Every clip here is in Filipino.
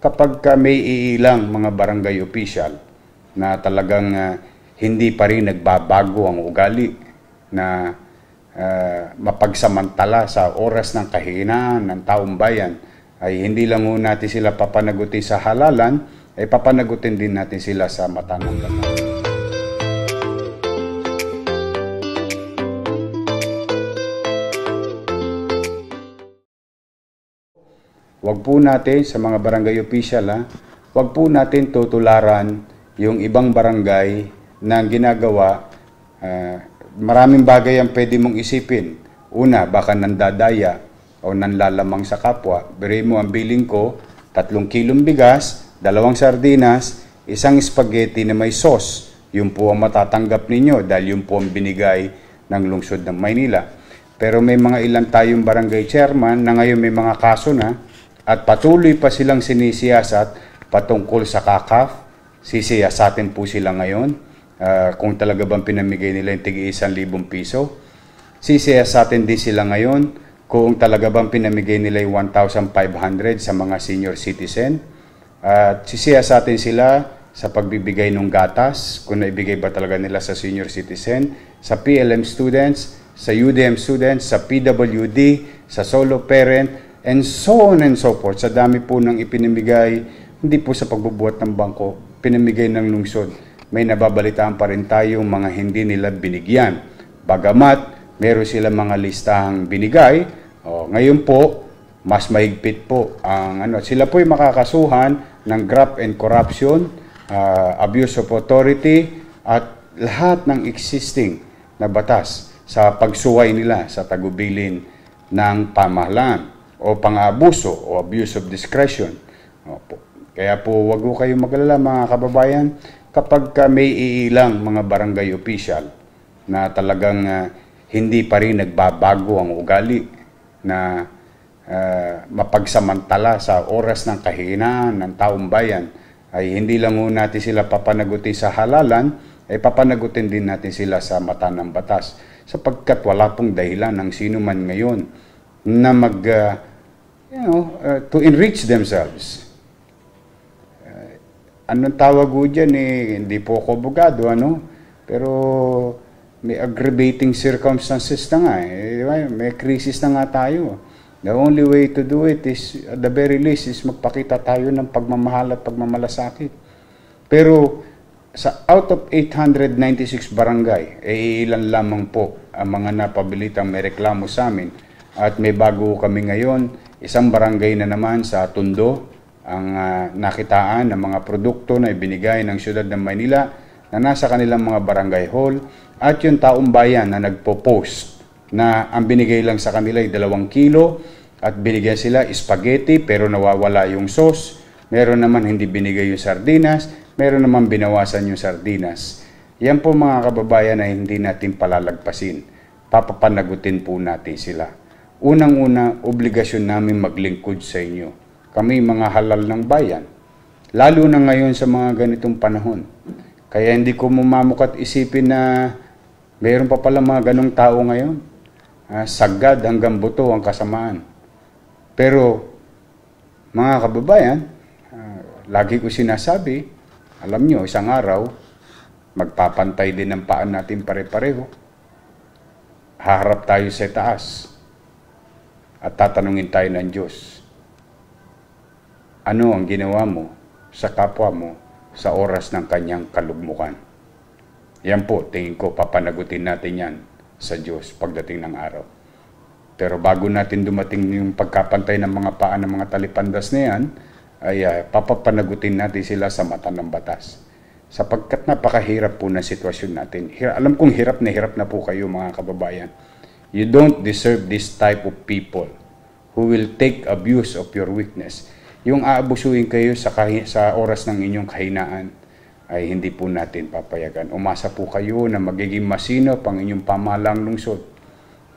kapag may iilang mga barangay official na talagang uh, hindi pa rin nagbabago ang ugali na uh, mapagsamantala sa oras ng kahinaan ng taong bayan ay hindi lang ho natin sila papanagutin sa halalan ay papanagutin din natin sila sa mata ng Huwag po natin sa mga barangay official ha, huwag po natin tutularan yung ibang barangay na ginagawa. Uh, maraming bagay ang pwede mong isipin. Una, baka nandadaya o nanlalamang sa kapwa. Biri mo ang biling ko, tatlong kilong bigas, dalawang sardinas, isang spaghetti na may sauce. Yun po ang matatanggap ninyo dahil yun po ang binigay ng lungsod ng Maynila. Pero may mga ilan tayong barangay chairman na ngayon may mga kaso na at patuloy pa silang sinisiyasat patungkol sa kakaf. Sisiyasatin po sila ngayon uh, kung talaga bang pinamigay nila yung tigi isang libong piso. Sisiyasatin din sila ngayon kung talaga bang pinamigay nila yung 1,500 sa mga senior citizen. At sisiyasatin sila sa pagbibigay ng gatas, kung naibigay ba talaga nila sa senior citizen, sa PLM students, sa UDM students, sa PWD, sa solo parent, and so on and so forth. Sa dami po ng ipinamigay, hindi po sa pagbubuhat ng bangko, pinamigay ng lungsod. May nababalitaan pa rin tayo mga hindi nila binigyan. Bagamat, meron sila mga listahang binigay, o, ngayon po, mas mahigpit po ang ano. Sila po'y makakasuhan ng graft and corruption, uh, abuse of authority, at lahat ng existing na batas sa pagsuway nila sa tagubilin ng pamahalaan o pang-abuso o abuse of discretion. Opo. Kaya po wag po kayong magalala mga kababayan kapag ka may iilang mga barangay official na talagang uh, hindi pa rin nagbabago ang ugali na uh, mapagsamantala sa oras ng kahinaan ng taong bayan ay hindi lang ho natin sila papanagutin sa halalan, ay papanagutin din natin sila sa mata ng batas sapagkat wala pong dahilan ng sino man ngayon na mag uh, you know, uh, to enrich themselves. Uh, anong tawag ko dyan eh, hindi po ako bugado, ano? Pero may aggravating circumstances na nga eh. May crisis na nga tayo. The only way to do it is, at the very least, is magpakita tayo ng pagmamahal at pagmamalasakit. Pero sa out of 896 barangay, eh, ilan lamang po ang mga napabilitang may reklamo sa amin at may bago kami ngayon, isang barangay na naman sa Tondo ang uh, nakitaan ng mga produkto na ibinigay ng siyudad ng Maynila na nasa kanilang mga barangay hall at yung taong bayan na nagpo-post na ang binigay lang sa kanila ay dalawang kilo at binigyan sila spaghetti pero nawawala yung sauce. Meron naman hindi binigay yung sardinas, meron naman binawasan yung sardinas. Yan po mga kababayan na hindi natin palalagpasin. Papapanagutin po natin sila. Unang-una, obligasyon namin maglingkod sa inyo. Kami mga halal ng bayan. Lalo na ngayon sa mga ganitong panahon. Kaya hindi ko mamamukat isipin na mayroon pa pala mga ganong tao ngayon. Ah, sagad hanggang buto ang kasamaan. Pero, mga kababayan, ah, lagi ko sinasabi, alam nyo, isang araw, magpapantay din ang paan natin pare-pareho. Haharap tayo sa taas at tatanungin tayo ng Diyos, ano ang ginawa mo sa kapwa mo sa oras ng kanyang kalugmukan? Yan po, tingin ko papanagutin natin yan sa Diyos pagdating ng araw. Pero bago natin dumating yung pagkapantay ng mga paa ng mga talipandas na yan, ay uh, papapanagutin natin sila sa mata ng batas. Sapagkat napakahirap po na sitwasyon natin. Hira, alam kong hirap na hirap na po kayo mga kababayan You don't deserve this type of people who will take abuse of your weakness. Yung aabusuin kayo sa, sa oras ng inyong kahinaan ay hindi po natin papayagan. Umasa po kayo na magiging masino pang inyong pamalang lungsod.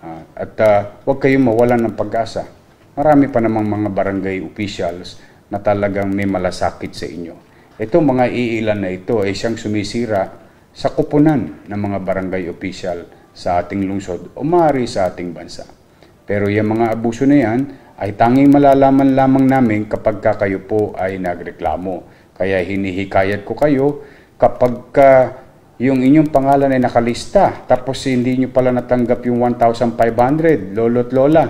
Uh, at uh, huwag kayong mawalan ng pag-asa. Marami pa namang mga barangay officials na talagang may malasakit sa inyo. Ito mga iilan na ito ay siyang sumisira sa kupunan ng mga barangay official sa ating lungsod o maaari sa ating bansa. Pero yung mga abuso na yan ay tanging malalaman lamang namin kapag ka kayo po ay nagreklamo. Kaya hinihikayat ko kayo kapag ka yung inyong pangalan ay nakalista tapos hindi nyo pala natanggap yung 1,500, lolo't lola,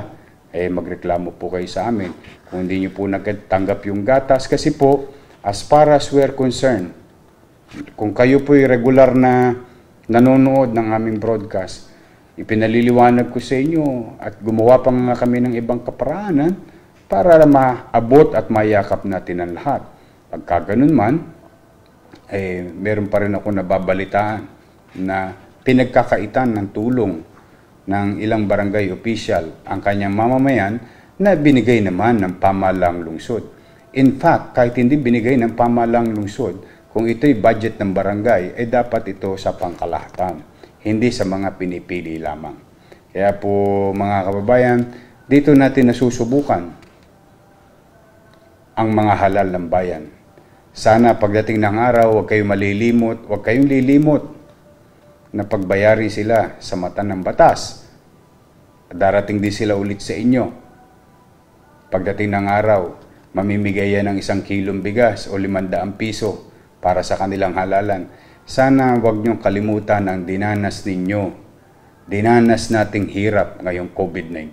eh magreklamo po kayo sa amin. Kung hindi nyo po natanggap yung gatas kasi po as far as we're concerned, kung kayo po regular na nanonood ng aming broadcast. Ipinaliliwanag ko sa inyo at gumawa pa nga kami ng ibang kaparaanan para maabot at mayakap natin ang lahat. Pagka ganun man, eh, meron pa rin ako nababalitaan na pinagkakaitan ng tulong ng ilang barangay official ang kanyang mamamayan na binigay naman ng pamalang lungsod. In fact, kahit hindi binigay ng pamalang lungsod, kung ito'y budget ng barangay, ay eh dapat ito sa pangkalahatan, hindi sa mga pinipili lamang. Kaya po mga kababayan, dito natin nasusubukan ang mga halal ng bayan. Sana pagdating ng araw, huwag kayong malilimot, huwag kayong lilimot na pagbayarin sila sa mata ng batas. Darating din sila ulit sa inyo. Pagdating ng araw, mamimigay yan ng isang kilong bigas o limandaang piso para sa kanilang halalan. Sana huwag niyong kalimutan ang dinanas ninyo, dinanas nating hirap ngayong COVID-19.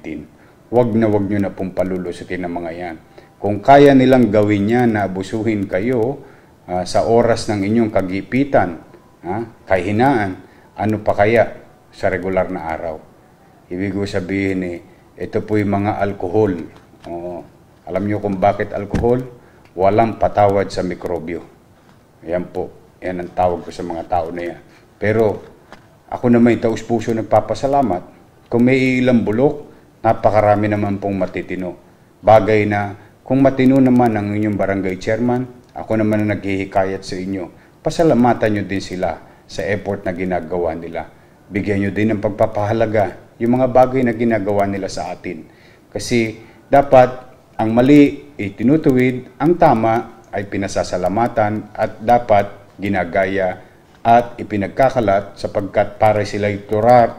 Huwag na huwag niyo na pong palulusutin ang mga yan. Kung kaya nilang gawin yan na abusuhin kayo uh, sa oras ng inyong kagipitan, ha, kahinaan, ano pa kaya sa regular na araw? Ibig ko sabihin eh, ito po yung mga alkohol. Oo. Alam niyo kung bakit alkohol? Walang patawad sa mikrobyo. Ayan po. Yan ang tawag ko sa mga tao na yan. Pero ako naman yung taus-puso nagpapasalamat. Kung may ilang bulok, napakarami naman pong matitino. Bagay na kung matino naman ang inyong barangay chairman, ako naman ang naghihikayat sa inyo. Pasalamatan nyo din sila sa effort na ginagawa nila. Bigyan nyo din ng pagpapahalaga yung mga bagay na ginagawa nila sa atin. Kasi dapat ang mali ay tinutuwid, ang tama ay pinasasalamatan at dapat ginagaya at ipinagkakalat sapagkat para sila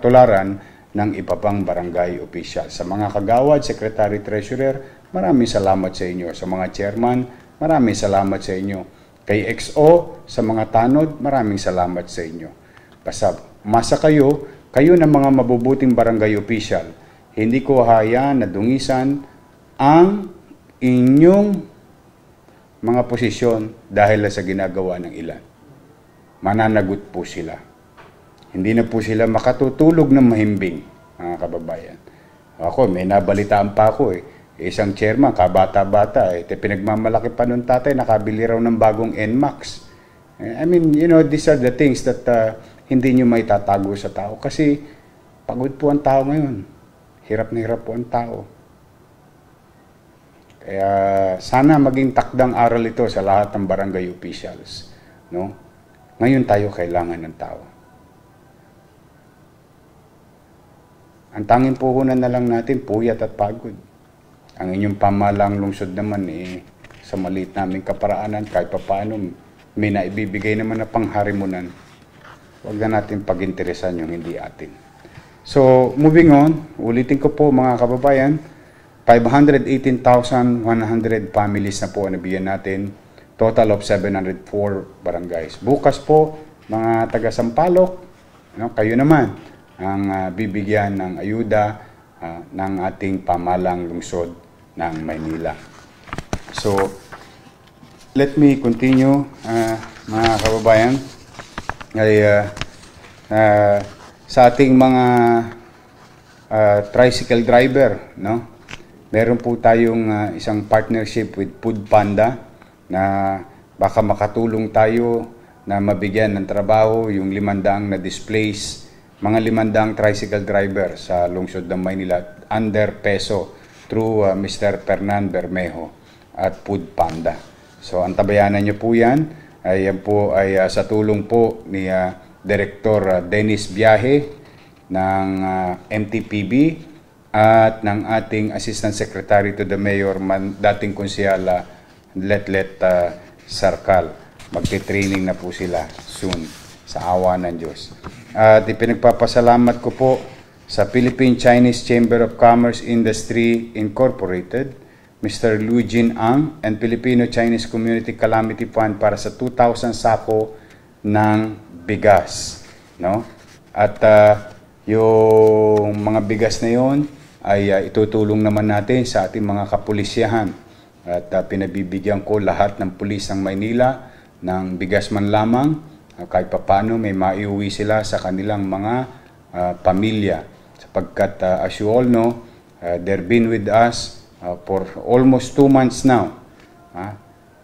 tularan ng iba pang barangay official. Sa mga kagawad, secretary treasurer, maraming salamat sa inyo. Sa mga chairman, maraming salamat sa inyo. Kay XO, sa mga tanod, maraming salamat sa inyo. Basta masa kayo, kayo ng mga mabubuting barangay official. Hindi ko haya na dungisan ang inyong mga posisyon dahil sa ginagawa ng ilan. Mananagot po sila. Hindi na po sila makatutulog ng mahimbing, mga kababayan. Ako, may nabalitaan pa ako eh. Isang chairman, kabata-bata eh. Pinagmamalaki pa nung tatay, nakabili raw ng bagong NMAX. Eh, I mean, you know, these are the things that uh, hindi nyo may tatago sa tao. Kasi pagod po ang tao ngayon. Hirap na hirap po ang tao. Kaya sana maging takdang aral ito sa lahat ng barangay officials. No? Ngayon tayo kailangan ng tao. Ang tanging puhunan na lang natin, puyat at pagod. Ang inyong pamalang lungsod naman, eh, sa maliit naming kaparaanan, kahit pa paano, may naibibigay naman na pangharimunan. Huwag na natin pag-interesan yung hindi atin. So, moving on, ulitin ko po mga kababayan, 518,100 families na po ang nabigyan natin. Total of 704 barangays. Bukas po, mga taga-Sampalok, no, kayo naman ang uh, bibigyan ng ayuda uh, ng ating pamalang lungsod ng Maynila. So, let me continue, uh, mga kababayan, ay uh, uh, sa ating mga uh, tricycle driver, no? meron po tayong uh, isang partnership with Food Panda na baka makatulong tayo na mabigyan ng trabaho yung limandang na displays mga limandang tricycle driver sa lungsod ng Maynila under peso through uh, ah, Mr. Fernan Bermejo at Food Panda. So antabayanan niyo po yan. Ayan ah, po ay uh, sa tulong po ni uh, Director uh, Dennis Biahe ng uh, MTPB at ng ating Assistant Secretary to the Mayor, man, dating konsyala Letlet uh, Sarkal. Magti-training na po sila soon sa awa ng Diyos. At ipinagpapasalamat ko po sa Philippine Chinese Chamber of Commerce Industry Incorporated, Mr. Lu Jin Ang, and Filipino-Chinese Community Calamity Fund para sa 2,000 sako ng bigas. No? At uh, yung mga bigas na yon ay uh, itutulong naman natin sa ating mga kapulisyahan. At uh, pinabibigyan ko lahat ng pulis ng Maynila ng bigas man lamang uh, kahit papano may maiuwi sila sa kanilang mga uh, pamilya. Sapagkat uh, as you all know, uh, they've been with us uh, for almost two months now. Uh,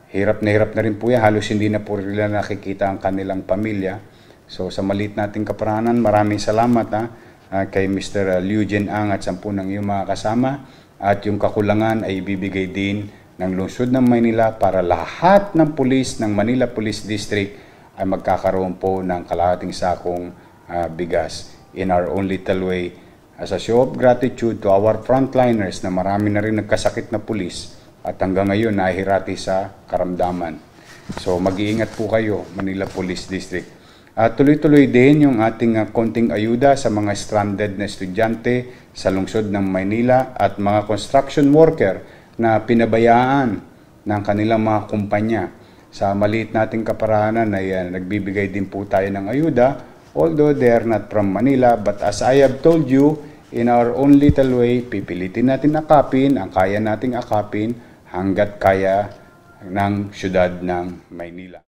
hirap na hirap na rin po yan. Halos hindi na po nila nakikita ang kanilang pamilya. So sa malit nating kaparanan, maraming salamat ha uh, kay Mr. Ah, Liu Jin Ang at sampu ng iyong mga kasama at yung kakulangan ay ibibigay din ng lungsod ng Maynila para lahat ng pulis ng Manila Police District ay magkakaroon po ng kalahating sakong uh, bigas in our own little way as a show of gratitude to our frontliners na marami na rin nagkasakit na pulis at hanggang ngayon nahihirati sa karamdaman. So mag-iingat po kayo Manila Police District. At tuloy-tuloy din yung ating uh, konting ayuda sa mga stranded na estudyante sa lungsod ng Maynila at mga construction worker na pinabayaan ng kanilang mga kumpanya. Sa maliit nating kaparanan ay uh, nagbibigay din po tayo ng ayuda although they are not from Manila but as I have told you, in our own little way, pipilitin natin akapin ang kaya nating akapin hanggat kaya ng syudad ng Maynila.